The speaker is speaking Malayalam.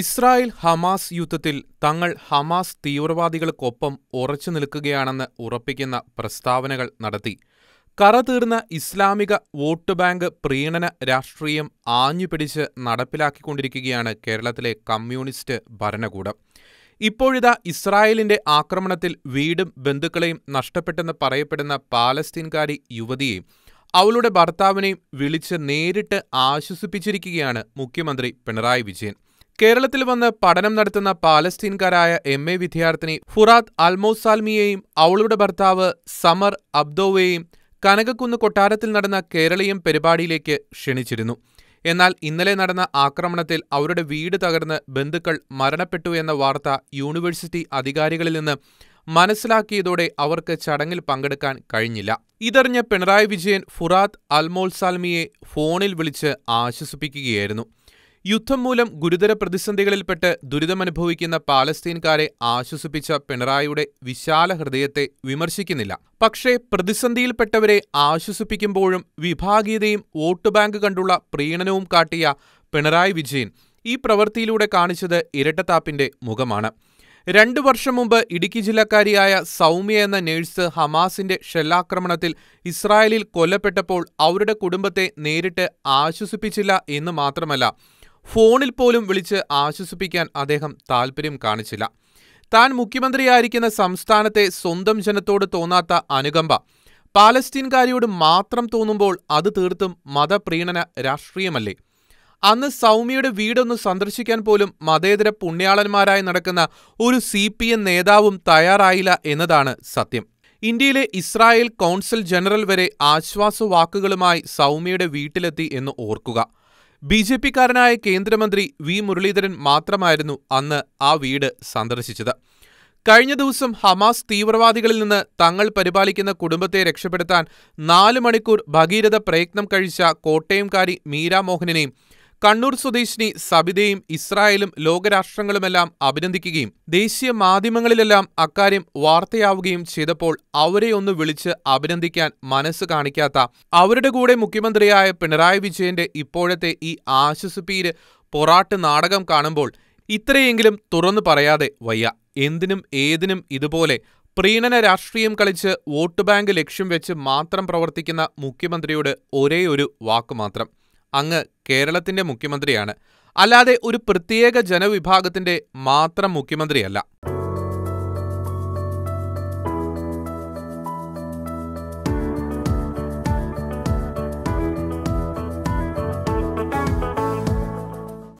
ഇസ്രായേൽ ഹമാസ് യുദ്ധത്തിൽ തങ്ങൾ ഹമാസ് തീവ്രവാദികൾക്കൊപ്പം ഉറച്ചു നിൽക്കുകയാണെന്ന് ഉറപ്പിക്കുന്ന പ്രസ്താവനകൾ നടത്തി കറതീർന്ന ഇസ്ലാമിക വോട്ട് ബാങ്ക് പ്രീണന രാഷ്ട്രീയം ആഞ്ഞുപിടിച്ച് നടപ്പിലാക്കിക്കൊണ്ടിരിക്കുകയാണ് കേരളത്തിലെ കമ്മ്യൂണിസ്റ്റ് ഭരണകൂടം ഇപ്പോഴിതാ ഇസ്രായേലിന്റെ ആക്രമണത്തിൽ വീടും ബന്ധുക്കളെയും നഷ്ടപ്പെട്ടെന്ന് പറയപ്പെടുന്ന പാലസ്തീൻകാരി യുവതിയെ അവളുടെ ഭർത്താവിനെയും വിളിച്ച് നേരിട്ട് ആശ്വസിപ്പിച്ചിരിക്കുകയാണ് മുഖ്യമന്ത്രി പിണറായി വിജയൻ കേരളത്തിൽ വന്ന് പഠനം നടത്തുന്ന പാലസ്തീൻകാരായ എം എ വിദ്യാർത്ഥിനി ഫുറാത്ത് അൽമോസാൽമിയെയും അവളുടെ ഭർത്താവ് സമർ അബ്ദോവയെയും കനകക്കുന്ന് കൊട്ടാരത്തിൽ നടന്ന കേരളീയം പരിപാടിയിലേക്ക് ക്ഷണിച്ചിരുന്നു എന്നാൽ ഇന്നലെ നടന്ന ആക്രമണത്തിൽ അവരുടെ വീട് തകർന്ന് ബന്ധുക്കൾ മരണപ്പെട്ടു എന്ന വാർത്ത യൂണിവേഴ്സിറ്റി അധികാരികളിൽ നിന്ന് മനസ്സിലാക്കിയതോടെ അവർക്ക് ചടങ്ങിൽ പങ്കെടുക്കാൻ കഴിഞ്ഞില്ല ഇതറിഞ്ഞ പിണറായി വിജയൻ ഫുറാത്ത് അൽമോൽസാൽമിയെ ഫോണിൽ വിളിച്ച് ആശ്വസിപ്പിക്കുകയായിരുന്നു യുദ്ധം മൂലം ഗുരുതര പ്രതിസന്ധികളിൽപ്പെട്ട് ദുരിതമനുഭവിക്കുന്ന പാലസ്തീൻകാരെ ആശ്വസിപ്പിച്ച പിണറായിയുടെ വിശാല ഹൃദയത്തെ വിമർശിക്കുന്നില്ല പക്ഷേ പ്രതിസന്ധിയിൽപ്പെട്ടവരെ ആശ്വസിപ്പിക്കുമ്പോഴും വിഭാഗീയതയും വോട്ട് ബാങ്ക് കണ്ടുള്ള പ്രീണനവും കാട്ടിയ പിണറായി വിജയൻ ഈ പ്രവൃത്തിയിലൂടെ കാണിച്ചത് ഇരട്ടത്താപ്പിന്റെ മുഖമാണ് രണ്ടു വർഷം മുമ്പ് ഇടുക്കി ജില്ലക്കാരിയായ സൗമ്യ എന്ന നേഴ്സ് ഹമാസിന്റെ ഷെല്ലാക്രമണത്തിൽ ഇസ്രായേലിൽ കൊല്ലപ്പെട്ടപ്പോൾ അവരുടെ കുടുംബത്തെ നേരിട്ട് ആശ്വസിപ്പിച്ചില്ല എന്ന് മാത്രമല്ല ഫോണിൽ പോലും വിളിച്ച് ആശ്വസിപ്പിക്കാൻ അദ്ദേഹം താൽപ്പര്യം കാണിച്ചില്ല താൻ മുഖ്യമന്ത്രിയായിരിക്കുന്ന സംസ്ഥാനത്തെ സ്വന്തം ജനത്തോട് തോന്നാത്ത അനുകമ്പ പാലസ്തീൻകാരിയോട് മാത്രം തോന്നുമ്പോൾ അത് തീർത്തും മതപ്രീണന രാഷ്ട്രീയമല്ലേ അന്ന് സൗമ്യയുടെ വീടൊന്ന് സന്ദർശിക്കാൻ പോലും മതേതര പുണ്യാളന്മാരായി നടക്കുന്ന ഒരു സി പി എം നേതാവും തയ്യാറായില്ല എന്നതാണ് സത്യം ഇന്ത്യയിലെ ഇസ്രായേൽ കൗൺസിൽ ജനറൽ വരെ ആശ്വാസവാക്കുകളുമായി സൗമ്യയുടെ വീട്ടിലെത്തി എന്ന് ഓർക്കുക ബി ജെ പിക്കാരനായ കേന്ദ്രമന്ത്രി വി മുരളീധരൻ മാത്രമായിരുന്നു അന്ന് ആ വീട് സന്ദർശിച്ചത് കഴിഞ്ഞ ദിവസം ഹമാസ് തീവ്രവാദികളിൽ നിന്ന് തങ്ങൾ പരിപാലിക്കുന്ന കുടുംബത്തെ രക്ഷപ്പെടുത്താൻ നാല് മണിക്കൂർ ഭഗീരഥ പ്രയത്നം കഴിച്ച കോട്ടയംകാരി മീര മോഹനനെയും കണ്ണൂർ സ്വദേശിനി സബിതയും ഇസ്രായേലും ലോകരാഷ്ട്രങ്ങളുമെല്ലാം അഭിനന്ദിക്കുകയും ദേശീയ മാധ്യമങ്ങളിലെല്ലാം അക്കാര്യം വാർത്തയാവുകയും ചെയ്തപ്പോൾ അവരെ ഒന്ന് വിളിച്ച് അഭിനന്ദിക്കാൻ മനസ്സ് കാണിക്കാത്ത അവരുടെ കൂടെ മുഖ്യമന്ത്രിയായ പിണറായി വിജയന്റെ ഇപ്പോഴത്തെ ഈ ആശ്വസിപ്പീര് പൊറാട്ട് നാടകം കാണുമ്പോൾ ഇത്രയെങ്കിലും തുറന്നു പറയാതെ വയ്യ എന്തിനും ഏതിനും ഇതുപോലെ പ്രീണന രാഷ്ട്രീയം കളിച്ച് വോട്ട് ബാങ്ക് ലക്ഷ്യം വെച്ച് മാത്രം പ്രവർത്തിക്കുന്ന മുഖ്യമന്ത്രിയോട് ഒരേ ഒരു വാക്കുമാത്രം അങ്ങ് കേരളത്തിന്റെ മുഖ്യമന്ത്രിയാണ് അല്ലാതെ ഒരു പ്രത്യേക ജനവിഭാഗത്തിന്റെ മാത്രം മുഖ്യമന്ത്രിയല്ല